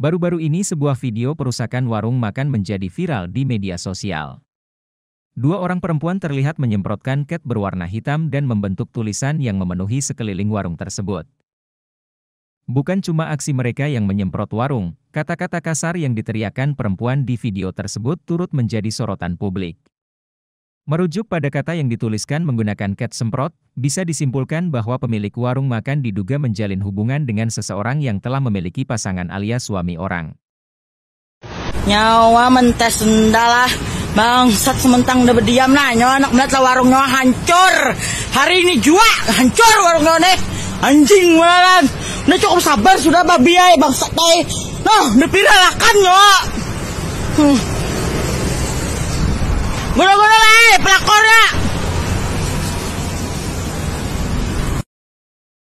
Baru-baru ini sebuah video perusakan warung makan menjadi viral di media sosial. Dua orang perempuan terlihat menyemprotkan cat berwarna hitam dan membentuk tulisan yang memenuhi sekeliling warung tersebut. Bukan cuma aksi mereka yang menyemprot warung, kata-kata kasar yang diteriakkan perempuan di video tersebut turut menjadi sorotan publik. Merujuk pada kata yang dituliskan menggunakan cat semprot, bisa disimpulkan bahwa pemilik warung makan diduga menjalin hubungan dengan seseorang yang telah memiliki pasangan alias suami orang. Nyawa mentes sendalah, bangsat sementang udah berdiam lah, nyawa anak melihat lah warung nyawa hancur. Hari ini jua, hancur warung nyawa nih. Anjing malam. udah cukup sabar sudah babi ay, bangsat ay. Nah, udah pindah lakan nyawa. Hmm. Guna-guna para correr.